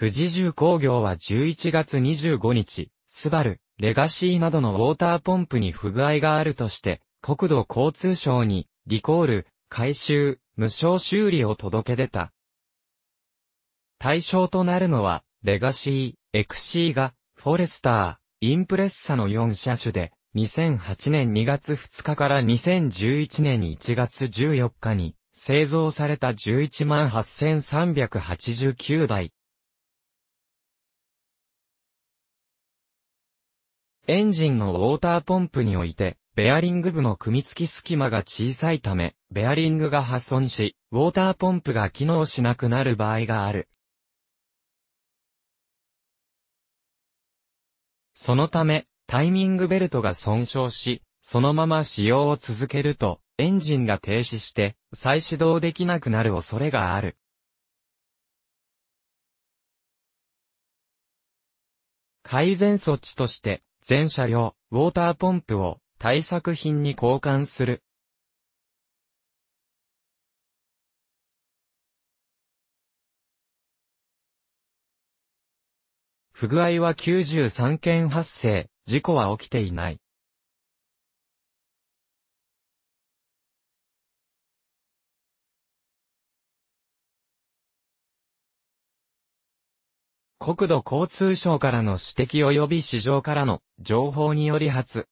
富士重工業は11月25日、スバル、レガシーなどのウォーターポンプに不具合があるとして、国土交通省に、リコール、回収、無償修理を届け出た。対象となるのは、レガシー、エクシーが、フォレスター、インプレッサの4車種で、2008年2月2日から2011年1月14日に、製造された11 8389台、エンジンのウォーターポンプにおいて、ベアリング部の組み付き隙間が小さいため、ベアリングが破損し、ウォーターポンプが機能しなくなる場合がある。そのため、タイミングベルトが損傷し、そのまま使用を続けると、エンジンが停止して、再始動できなくなる恐れがある。改善措置として、全車両、ウォーターポンプを対策品に交換する。不具合は93件発生、事故は起きていない。国土交通省からの指摘及び市場からの情報により発